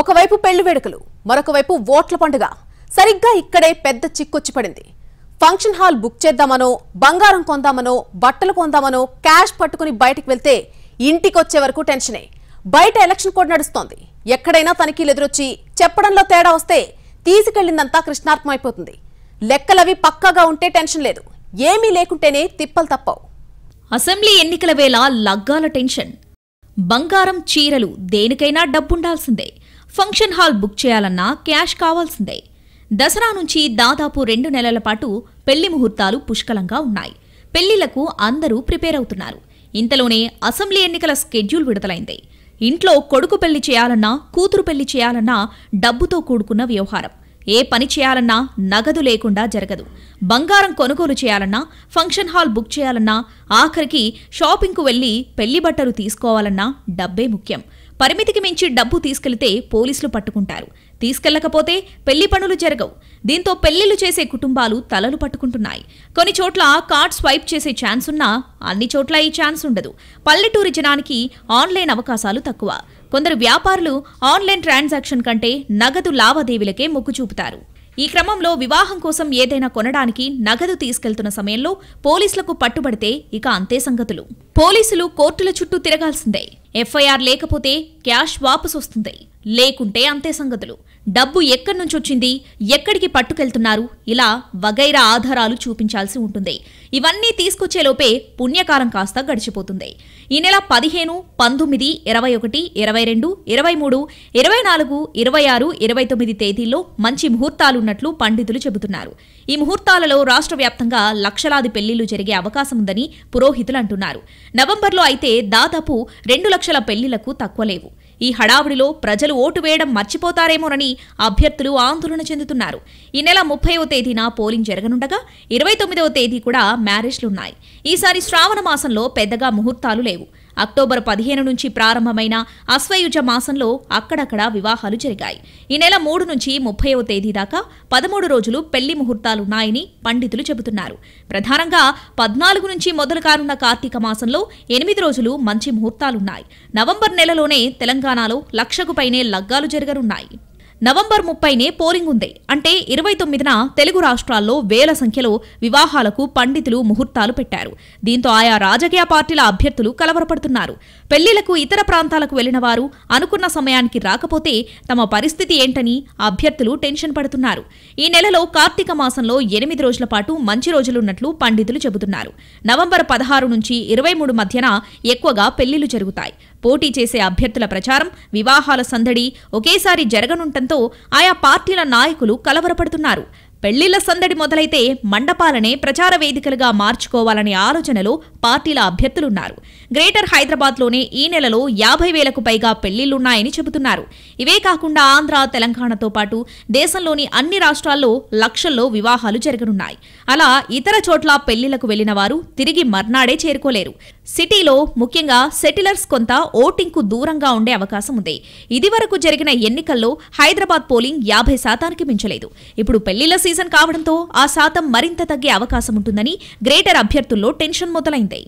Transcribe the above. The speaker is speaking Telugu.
ఒకవైపు పెళ్లి వేడుకలు మరొక వైపు ఓట్ల పండుగ సరిగ్గా ఇక్కడే పెద్ద చిక్కొచ్చి పడింది ఫంక్షన్ హాల్ బుక్ చేద్దామనో బంగారం కొందామనో బట్టలు కొందామనో క్యాష్ పట్టుకుని బయటకు వెళ్తే ఇంటికొచ్చే వరకు టెన్షనే బయట ఎలక్షన్ కోడ్ నడుస్తోంది ఎక్కడైనా తనిఖీలు ఎదురొచ్చి చెప్పడంలో తేడా వస్తే తీసుకెళ్లిందంతా కృష్ణార్థమైపోతుంది లెక్కలవి పక్కాగా ఉంటే టెన్షన్ లేదు ఏమీ లేకుంటేనే తిప్పలు తప్పవు అసెంబ్లీ ఎన్నికల వేళ లగ్గాల టెన్షన్ బంగారం చీరలు దేనికైనా డబ్బుండాల్సిందే ఫంక్షన్ హాల్ బుక్ చేయాలన్నా క్యాష్ కావాల్సిందే దసరా నుంచి దాదాపు రెండు నెలల పాటు పెళ్లి ముహూర్తాలు పుష్కలంగా ఉన్నాయి పెళ్లిలకు అందరూ ప్రిపేర్ అవుతున్నారు ఇంతలోనే అసెంబ్లీ ఎన్నికల స్కెడ్యూల్ విడుదలైంది ఇంట్లో కొడుకు పెళ్లి చేయాలన్నా కూతురు పెళ్లి చేయాలన్నా డబ్బుతో కూడుకున్న వ్యవహారం ఏ పని చేయాలన్నా నగదు లేకుండా జరగదు బంగారం కొనుగోలు చేయాలన్నా ఫంక్షన్ హాల్ బుక్ చేయాలన్నా ఆఖరికి షాపింగ్కు వెళ్ళి పెళ్లి బట్టలు తీసుకోవాలన్నా డబ్బే ముఖ్యం పరిమితికి మించి డబ్బు తీసుకెళ్తే పోలీసులు పట్టుకుంటారు తీసుకెళ్లకపోతే పెళ్లి పనులు జరగవు దీంతో పెళ్లిళ్లు చేసే కుటుంబాలు తలలు పట్టుకుంటున్నాయి కొన్ని చోట్ల కార్డ్ స్వైప్ చేసే ఛాన్స్ ఉన్నా అన్ని చోట్ల ఈ ఛాన్స్ ఉండదు పల్లెటూరి జనానికి ఆన్లైన్ అవకాశాలు తక్కువ కొందరు వ్యాపారులు ఆన్లైన్ ట్రాన్సాక్షన్ కంటే నగదు లావాదేవీలకే మొగ్గు చూపుతారు ఈ క్రమంలో వివాహం కోసం ఏదైనా కొనడానికి నగదు తీసుకెళ్తున్న సమయంలో పోలీసులకు పట్టుబడితే ఇక అంతే సంగతులు పోలీసులు కోర్టుల చుట్టూ తిరగాల్సిందే ఎఫ్ఐఆర్ లేకపోతే క్యాష్ వాపసు వస్తుంది లేకుంటే అంతే సంగతులు డబ్బు ఎక్కడి నుంచి వచ్చింది ఎక్కడికి పట్టుకెళ్తున్నారు ఇలా వగైరా ఆధారాలు చూపించాల్సి ఉంటుంది ఇవన్నీ తీసుకొచ్చేలోపే పుణ్యకాలం కాస్త గడిచిపోతుంది ఈ నెల పదిహేను పంతొమ్మిది ఇరవై ఒకటి ఇరవై రెండు ఇరవై మూడు ఇరవై నాలుగు ఇరవై ఆరు ఇరవై తొమ్మిది తేదీల్లో మంచి ముహూర్తాలున్నట్లు పండితులు చెబుతున్నారు ఈ ముహూర్తాలలో రాష్ట్ర వ్యాప్తంగా లక్షలాది పెళ్లిళ్లు జరిగే అవకాశం ఉందని పురోహితులు అంటున్నారు నవంబర్లో అయితే దాదాపు రెండు లక్షల పెళ్లిలకు తక్కువలేవు ఈ హడావుడిలో ప్రజలు ఓటు వేయడం మర్చిపోతారేమోనని అభ్యర్థులు ఆందోళన చెందుతున్నారు ఈ నెల ముప్పైవ తేదీన పోలింగ్ జరగనుండగా ఇరవై తొమ్మిదవ తేదీ కూడా మ్యారేజ్లున్నాయి ఈసారి శ్రావణ మాసంలో పెద్దగా ముహూర్తాలు లేవు అక్టోబర్ పదిహేను నుంచి ప్రారంభమైన అశ్వయుజ మాసంలో అక్కడక్కడ వివాహాలు జరిగాయి ఈ నెల మూడు నుంచి ముప్పైవ తేదీ దాకా పదమూడు రోజులు పెళ్లి ముహూర్తాలున్నాయని పండితులు చెబుతున్నారు ప్రధానంగా పద్నాలుగు నుంచి మొదలు కానున్న కార్తీక మాసంలో ఎనిమిది రోజులు మంచి ముహూర్తాలున్నాయి నవంబర్ నెలలోనే తెలంగాణలో లక్షకు పైనే లగ్గాలు జరగనున్నాయి నవంబర్ ముప్పైనే పోలింగ్ ఉంది అంటే ఇరవై తొమ్మిదిన తెలుగు రాష్ట్రాల్లో వేల సంఖ్యలో వివాహాలకు పండితులు ముహూర్తాలు పెట్టారు దీంతో ఆయా రాజకీయ పార్టీల అభ్యర్థులు కలవరపడుతున్నారు పెళ్లిలకు ఇతర ప్రాంతాలకు వెళ్లిన వారు అనుకున్న సమయానికి రాకపోతే తమ పరిస్థితి ఏంటని అభ్యర్థులు టెన్షన్ పడుతున్నారు ఈ నెలలో కార్తీక మాసంలో ఎనిమిది రోజుల పాటు మంచి రోజులున్నట్లు పండితులు చెబుతున్నారు నవంబర్ పదహారు నుంచి ఇరవై మూడు మధ్యన ఎక్కువగా పెళ్లిళ్లు జరుగుతాయి పోటీ చేసే అభ్యర్థుల ప్రచారం వివాహాల సందడి ఒకేసారి జరగనుండటంతో ఆయా పార్టీల నాయకులు కలవరపడుతున్నారు పెళ్లిళ్ల సందడి మొదలైతే మండపాలనే ప్రచార వేదికలుగా మార్చుకోవాలనే ఆలోచనలో పార్టీల అభ్యర్థులున్నారు గ్రేటర్ హైదరాబాద్లోనే ఈ నెలలో యాభై వేలకు పైగా పెళ్లిళ్లున్నాయని చెబుతున్నారు ఇవే కాకుండా ఆంధ్ర తెలంగాణతో పాటు దేశంలోని అన్ని రాష్ట్రాల్లో లక్షల్లో వివాహాలు జరగనున్నాయి అలా ఇతర చోట్ల పెళ్లిళ్లకు వెళ్లిన వారు తిరిగి మర్నాడే చేరుకోలేరు సిటీలో ముఖ్యంగా సెటిలర్స్ కొంత ఓటింగ్కు దూరంగా ఉండే అవకాశం ఉంది ఇదివరకు జరిగిన ఎన్నికల్లో హైదరాబాద్ పోలింగ్ యాభై శాతానికి మించలేదు ఇప్పుడు పెళ్లిళ్ల సీజన్ కావడంతో ఆ శాతం మరింత తగ్గే అవకాశం ఉంటుందని గ్రేటర్ అభ్యర్థుల్లో టెన్షన్ మొదలైంది